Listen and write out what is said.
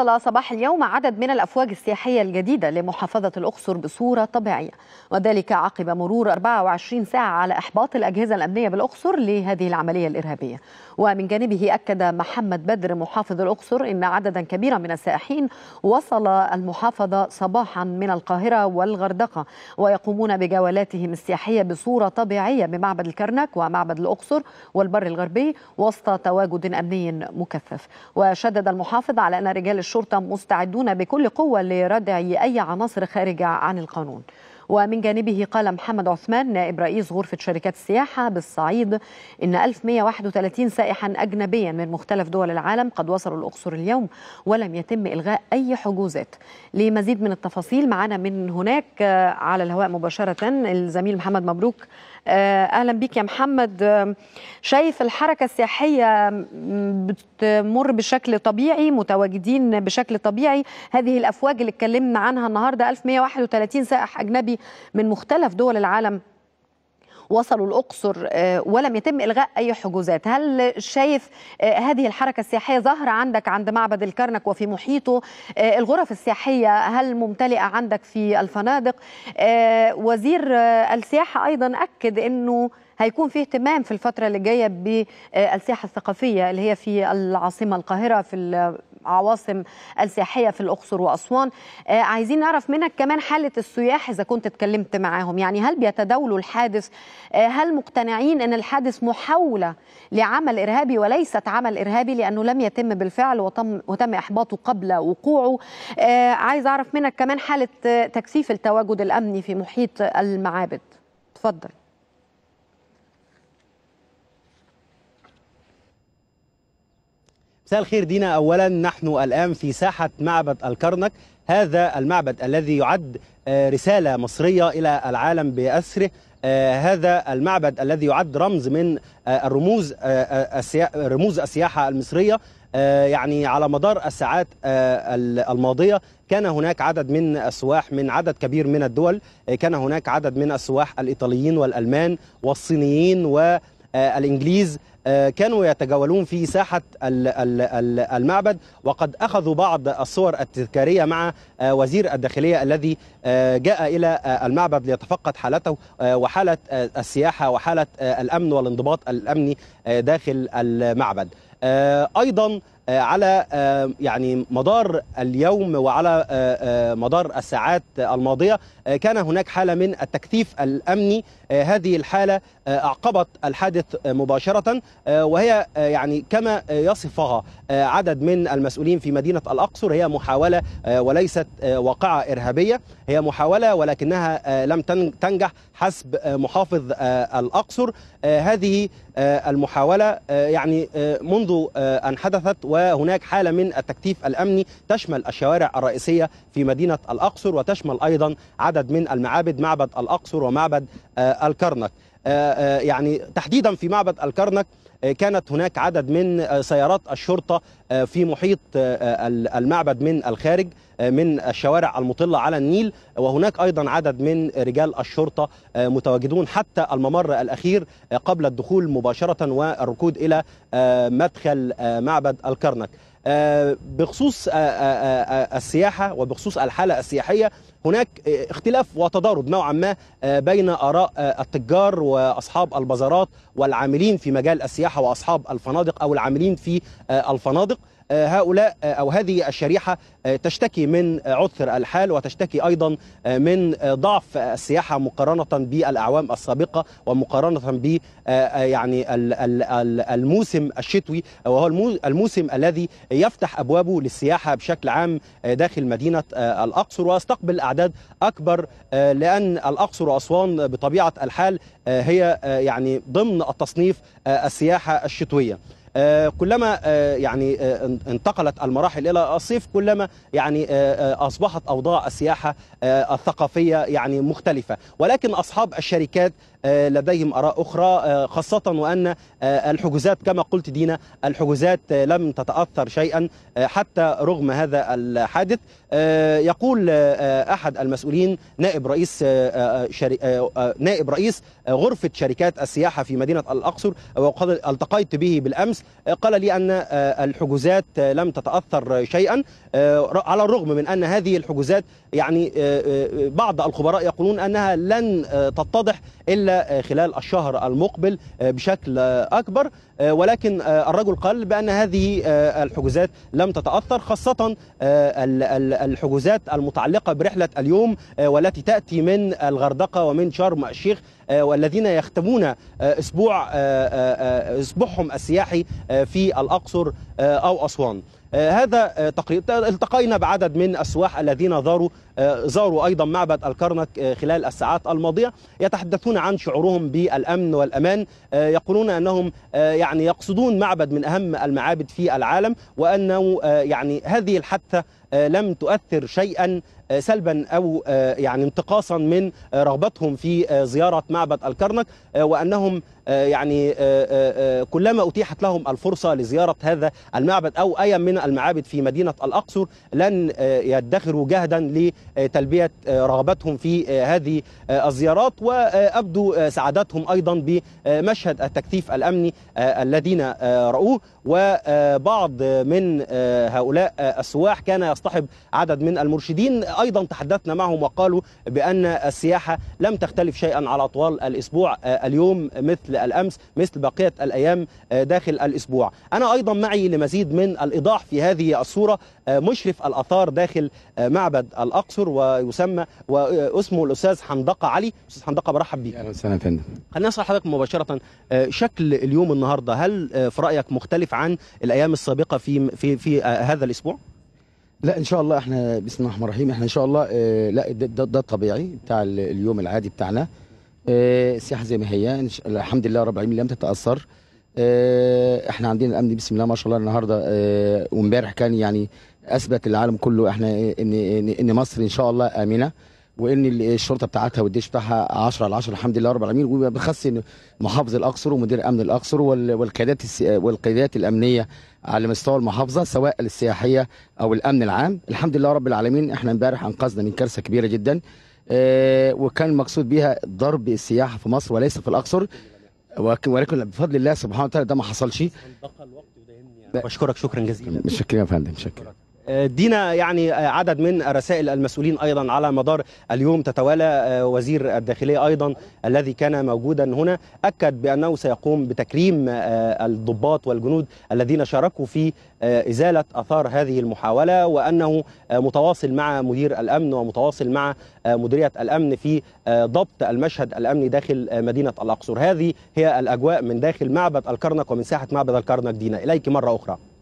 وصل صباح اليوم عدد من الأفواج السياحية الجديدة لمحافظة الأقصر بصورة طبيعية وذلك عقب مرور 24 ساعة على إحباط الأجهزة الأمنية بالأقصر لهذه العملية الإرهابية ومن جانبه أكد محمد بدر محافظ الأقصر أن عددا كبيرا من السائحين وصل المحافظة صباحا من القاهرة والغردقة ويقومون بجولاتهم السياحية بصورة طبيعية بمعبد الكرنك ومعبد الأقصر والبر الغربي وسط تواجد أمني مكثف وشدد المحافظ على أن رجال الشرطة مستعدون بكل قوة لردع أي عناصر خارجة عن القانون ومن جانبه قال محمد عثمان نائب رئيس غرفة شركات السياحة بالصعيد إن 1131 سائحا أجنبيا من مختلف دول العالم قد وصلوا الأقصر اليوم ولم يتم إلغاء أي حجوزات لمزيد من التفاصيل معنا من هناك آه، على الهواء مباشرة الزميل محمد مبروك آه، اهلا بيك يا محمد آه، شايف الحركه السياحيه بتمر بشكل طبيعي متواجدين بشكل طبيعي هذه الافواج اللي اتكلمنا عنها النهارده 1131 سائح اجنبي من مختلف دول العالم وصلوا الأقصر آه، ولم يتم إلغاء أي حجوزات هل شايف آه، هذه الحركة السياحية ظاهرة عندك عند معبد الكرنك وفي محيطه آه، الغرف السياحية هل ممتلئة عندك في الفنادق وزير السياحة أيضا أكد أنه هيكون في اهتمام في الفترة اللي جاية بالسياحة الثقافية اللي هي في العاصمة القاهرة في عواصم السياحيه في الاقصر واسوان آه، عايزين نعرف منك كمان حاله السياح اذا كنت اتكلمت معاهم يعني هل بيتداولوا الحادث آه، هل مقتنعين ان الحادث محاوله لعمل ارهابي وليست عمل ارهابي لانه لم يتم بالفعل وتم وتم احباطه قبل وقوعه آه، عايز اعرف منك كمان حاله تكثيف التواجد الامني في محيط المعابد اتفضل مساء الخير دينا اولا نحن الان في ساحه معبد الكرنك هذا المعبد الذي يعد آه، رساله مصريه الى العالم باسره آه، هذا المعبد الذي يعد رمز من آه، الرموز رموز السياحه المصريه يعني على مدار الساعات الماضيه كان هناك عدد من السواح من عدد كبير من الدول كان هناك عدد من السواح الايطاليين والالمان والصينيين والانجليز آه، كانوا يتجولون في ساحة المعبد وقد أخذوا بعض الصور التذكارية مع آه، وزير الداخلية الذي آه، جاء إلى المعبد ليتفقد حالته وحالة السياحة وحالة الأمن والانضباط الأمني داخل المعبد أيضا آه، على آه، يعني مدار اليوم وعلى آه، مدار الساعات الماضيه كان هناك حاله من التكثيف الامني هذه الحاله اعقبت الحادث مباشره وهي يعني كما يصفها عدد من المسؤولين في مدينه الاقصر هي محاوله وليست واقعه ارهابيه هي محاوله ولكنها لم تنجح حسب محافظ الاقصر هذه المحاوله يعني منذ ان حدثت وهناك حالة من التكتيف الأمني تشمل الشوارع الرئيسية في مدينة الأقصر وتشمل أيضا عدد من المعابد معبد الأقصر ومعبد آه، الكرنك آه، آه، يعني تحديدا في معبد الكرنك آه، كانت هناك عدد من سيارات الشرطة في محيط المعبد من الخارج من الشوارع المطلة على النيل وهناك أيضا عدد من رجال الشرطة متواجدون حتى الممر الأخير قبل الدخول مباشرة والركود إلى مدخل معبد الكرنك آه، بخصوص آه، آه، السياحة وبخصوص الحالة السياحية هناك اختلاف وتضارب نوعا ما بين آراء التجار وأصحاب البازارات والعاملين في مجال السياحة وأصحاب الفنادق أو العاملين في الفنادق آه، هؤلاء آه، أو هذه الشريحة آه، تشتكي من عثر الحال وتشتكي أيضا من ضعف السياحة مقارنة بالأعوام السابقة ومقارنة ب يعني الموسم الشتوي وهو الموسم الذي يفتح أبوابه للسياحة بشكل عام داخل مدينة الأقصر ويستقبل أعداد أكبر لأن الأقصر وأسوان بطبيعة الحال هي يعني ضمن التصنيف السياحة الشتوية آه، كلما آه، يعني آه، انتقلت المراحل الى الصيف كلما يعني اصبحت اوضاع السياحه الثقافيه يعني مختلفه ولكن اصحاب الشركات لديهم اراء اخرى خاصه وان الحجوزات كما قلت دينا الحجوزات لم تتاثر شيئا حتى رغم هذا الحادث يقول احد المسؤولين نائب رئيس نائب رئيس غرفه شركات السياحه في مدينه الاقصر وقد التقيت به بالامس قال لي أن آه، الحجوزات آه، لم تتأثر شيئا آه، على الرغم من أن هذه الحجوزات يعني بعض الخبراء يقولون أنها لن تتضح إلا خلال الشهر المقبل بشكل أكبر ولكن الرجل قال بأن هذه الحجوزات لم تتأثر خاصة الحجوزات المتعلقة برحلة اليوم والتي تأتي من الغردقة ومن شرم الشيخ آه، والذين يختمون آه، اسبوع آه، اسبوعهم السياحي في الاقصر او اسوان هذا تقريب التقينا بعدد من السواح الذين زاروا زاروا ايضا معبد الكرنك خلال الساعات الماضيه يتحدثون عن شعورهم بالامن والامان يقولون انهم يعني يقصدون معبد من اهم المعابد في العالم وانه يعني هذه الحادثه آه، لم تؤثر شيئا آه، سلبا او آه، يعني انتقاصا من رغبتهم في زياره معبد الكرنك وانهم يعني كلما اتيحت لهم الفرصه لزياره هذا المعبد او اي من المعابد في مدينه الاقصر لن يدخروا جهدا لتلبيه رغبتهم في هذه الزيارات وابدو سعادتهم ايضا بمشهد التكثيف الامني الذين راوه وبعض من هؤلاء السواح كان يستطيع يصطحب عدد من المرشدين ايضا تحدثنا معهم وقالوا بان السياحه لم تختلف شيئا على طوال الاسبوع آه، اليوم مثل الامس مثل بقيه الايام آه، داخل الاسبوع انا ايضا معي لمزيد من الايضاح في هذه الصوره آه، مشرف الاثار داخل معبد الاقصر ويسمى واسمه الاستاذ حمدقه علي استاذ حمدقه برحب بك اهلا وسهلا يا فندم خليني اسال حضرتك مباشره شكل اليوم النهارده هل في رايك مختلف عن الايام السابقه في في في هذا الاسبوع لا ان شاء الله احنا بسم الله الرحمن الرحيم احنا ان شاء الله اه لا ده, ده, ده الطبيعي بتاع اليوم العادي بتاعنا اه السياحه زي ما هي الحمد لله رب العالمين لم تتاثر اه احنا عندنا الامن بسم الله ما شاء الله النهارده اه وامبارح كان يعني اثبت العالم كله احنا ان ان مصر ان شاء الله امنه وان الشرطه بتاعتها والديش بتاعها 10 على 10 الحمد لله رب العالمين وبخص محافظ الاقصر ومدير امن الاقصر والقيادات والقيادات الامنيه على مستوى المحافظه سواء السياحيه او الامن العام الحمد لله رب العالمين احنا امبارح انقذنا من كارثه كبيره جدا آه، وكان المقصود بها ضرب السياحه في مصر وليس في الاقصر ولكن بفضل الله سبحانه وتعالى ده ما حصلش يعني. بشكرك شكرا جزيلا شكرا يا فندم شكرا دينا يعني عدد من رسائل المسؤولين ايضا على مدار اليوم تتوالى آه، وزير الداخليه ايضا الذي كان موجودا هنا اكد بانه سيقوم بتكريم آه، الضباط والجنود الذين شاركوا في آه، ازاله اثار هذه المحاوله وانه متواصل مع مدير الامن ومتواصل مع مديريه الامن في ضبط المشهد الامني داخل مدينه الاقصر هذه هي الاجواء من داخل معبد الكرنك ومن ساحه معبد الكرنك دينا اليك مره اخرى